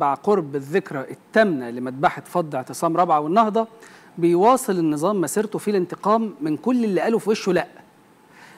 مع قرب الذكرى التامنة لمذبحة فض اعتصام رابعة والنهضة بيواصل النظام مسيرته في الانتقام من كل اللي قاله في وشه لأ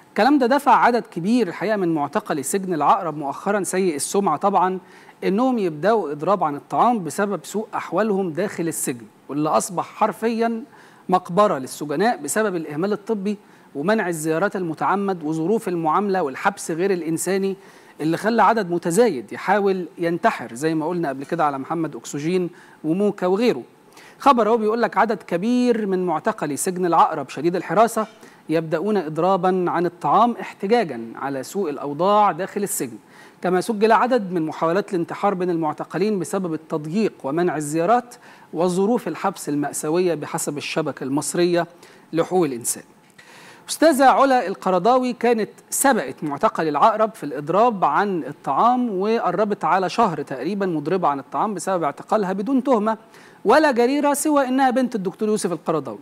الكلام ده دفع عدد كبير الحقيقة من معتقلي سجن العقرب مؤخرا سيء السمعة طبعا إنهم يبدأوا إضراب عن الطعام بسبب سوء أحوالهم داخل السجن واللي أصبح حرفيا مقبرة للسجناء بسبب الإهمال الطبي ومنع الزيارات المتعمد وظروف المعاملة والحبس غير الإنساني اللي خلى عدد متزايد يحاول ينتحر زي ما قلنا قبل كده على محمد أكسجين وموكا وغيره خبر هو بيقول لك عدد كبير من معتقلي سجن العقرب شديد الحراسة يبدأون إضرابا عن الطعام احتجاجا على سوء الأوضاع داخل السجن كما سجل عدد من محاولات الانتحار بين المعتقلين بسبب التضييق ومنع الزيارات وظروف الحبس المأساوية بحسب الشبكة المصرية لحقوق الإنسان أستاذة علا القرضاوي كانت سبقت معتقل العقرب في الإضراب عن الطعام وقربت على شهر تقريبا مضربة عن الطعام بسبب اعتقالها بدون تهمة ولا جريرة سوى إنها بنت الدكتور يوسف القرضاوي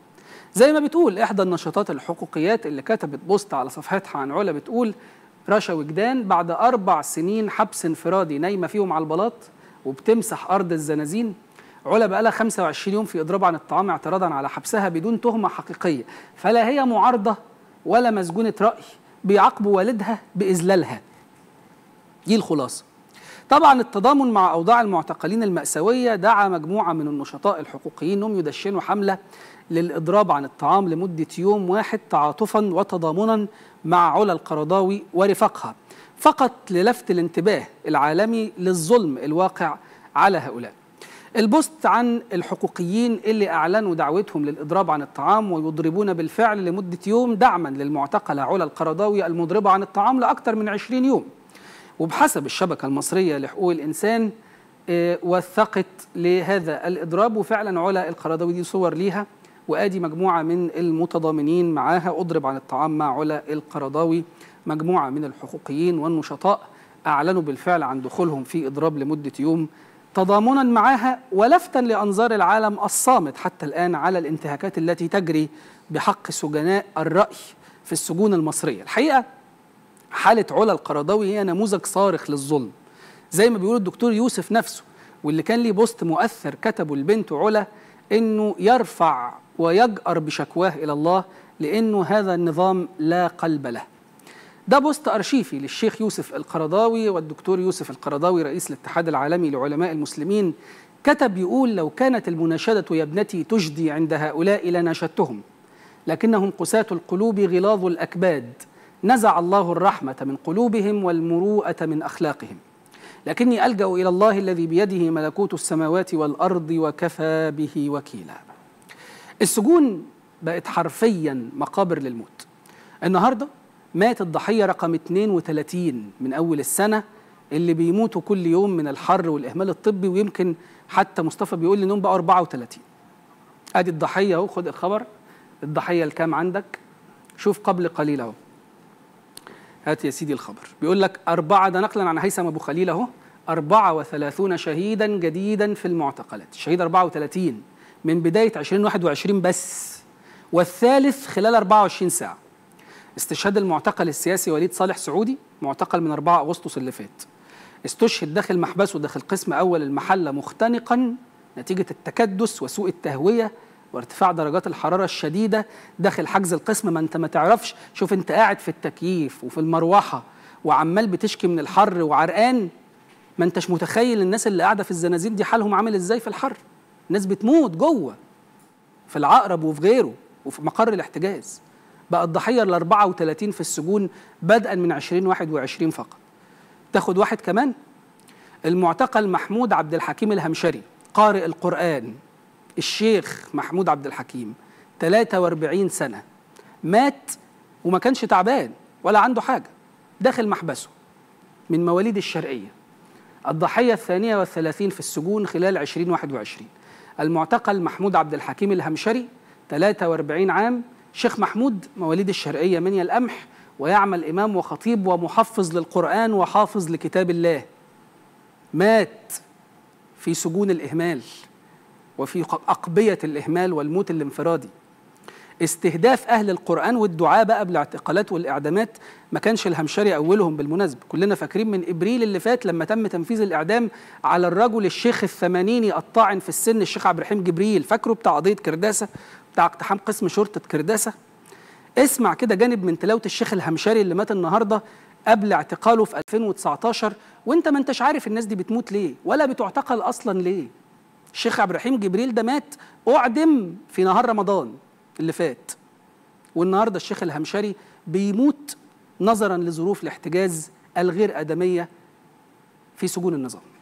زي ما بتقول إحدى النشاطات الحقوقيات اللي كتبت بوست على صفحتها عن علا بتقول رشا وجدان بعد أربع سنين حبس انفرادي نايمة فيهم على البلاط وبتمسح أرض الزنازين علا بقالها 25 يوم في إضراب عن الطعام اعتراضا على حبسها بدون تهمة حقيقية فلا هي معارضة ولا مسجونة رأي بيعاقبوا والدها بإذلالها دي الخلاصة طبعا التضامن مع أوضاع المعتقلين المأساوية دعا مجموعة من النشطاء الحقوقيين هم يدشنوا حملة للإضراب عن الطعام لمدة يوم واحد تعاطفا وتضامنا مع علا القرضاوي ورفاقها فقط للفت الانتباه العالمي للظلم الواقع على هؤلاء البوست عن الحقوقيين اللي أعلنوا دعوتهم للإضراب عن الطعام ويضربون بالفعل لمدة يوم دعما للمعتقلة علا القرضاوي المضربة عن الطعام لأكثر من 20 يوم وبحسب الشبكة المصرية لحقوق الإنسان آه، وثقت لهذا الإضراب وفعلا علا القرضاوي دي صور ليها وآدي مجموعة من المتضامنين معاها أضرب عن الطعام مع علا القرضاوي مجموعة من الحقوقيين والنشطاء أعلنوا بالفعل عن دخولهم في إضراب لمدة يوم تضامنا معها ولفتا لأنظار العالم الصامت حتى الآن على الانتهاكات التي تجري بحق سجناء الرأي في السجون المصرية الحقيقة حالة علا القرضاوي هي نموذج صارخ للظلم زي ما بيقول الدكتور يوسف نفسه واللي كان ليه بوست مؤثر كتبه البنت علا انه يرفع ويجأر بشكواه الى الله لانه هذا النظام لا قلب له ده بوست أرشيفي للشيخ يوسف القرضاوي والدكتور يوسف القرضاوي رئيس الاتحاد العالمي لعلماء المسلمين كتب يقول لو كانت المناشدة يا ابنتي تجدي عند هؤلاء لناشدتهم لكنهم قساة القلوب غلاظ الأكباد نزع الله الرحمة من قلوبهم والمروءة من أخلاقهم لكني ألجأ إلى الله الذي بيده ملكوت السماوات والأرض وكفى به وكيلا السجون بقت حرفيا مقابر للموت النهارده مات الضحية رقم 32 من أول السنة اللي بيموتوا كل يوم من الحر والإهمال الطبي ويمكن حتى مصطفى بيقول لي إنهم بقوا 34 أدي الضحية أهو خد الخبر الضحية الكام عندك شوف قبل قليل أهو هات يا سيدي الخبر بيقول لك أربعة ده نقلا عن هيثم أبو خليل أهو 34 شهيدا جديدا في المعتقلات الشهيد 34 من بداية 2021 بس والثالث خلال 24 ساعة استشهاد المعتقل السياسي وليد صالح سعودي معتقل من 4 أغسطس اللي فات استشهد داخل محبسه داخل قسم أول المحلة مختنقا نتيجة التكدس وسوء التهوية وارتفاع درجات الحرارة الشديدة داخل حجز القسم ما انت ما تعرفش شوف انت قاعد في التكييف وفي المروحة وعمال بتشكي من الحر وعرقان ما انتش متخيل الناس اللي قاعدة في الزنازين دي حالهم عامل ازاي في الحر الناس بتموت جوه في العقرب وفي غيره وفي مقر الاحتجاز بقى الضحية ال 34 في السجون بدءا من 2021 فقط تاخد واحد كمان المعتقل محمود عبد الحكيم الهمشري قارئ القرآن الشيخ محمود عبد الحكيم 43 سنة مات وما كانش تعبان ولا عنده حاجة داخل محبسه من مواليد الشرقية الضحية الثانية والثلاثين في السجون خلال 2021 المعتقل محمود عبد الحكيم الهمشري 43 عام شيخ محمود مواليد الشرقية من القمح ويعمل إمام وخطيب ومحفظ للقرآن وحافظ لكتاب الله مات في سجون الإهمال وفي أقبية الإهمال والموت الانفرادي استهداف أهل القرآن والدعاء بقى بالاعتقالات والإعدامات ما كانش الهمشري أولهم بالمناسبة كلنا فاكرين من إبريل اللي فات لما تم تنفيذ الإعدام على الرجل الشيخ الثمانيني الطاعن في السن الشيخ عبد الرحيم جبريل فاكره بتاع قضية كرداسة بتاع اقتحام قسم شرطه كرداسه اسمع كده جانب من تلاوه الشيخ الهمشري اللي مات النهارده قبل اعتقاله في 2019 وانت ما انتش عارف الناس دي بتموت ليه ولا بتعتقل اصلا ليه الشيخ عبد الرحيم جبريل ده مات اعدم في نهار رمضان اللي فات والنهارده الشيخ الهمشري بيموت نظرا لظروف الاحتجاز الغير ادميه في سجون النظام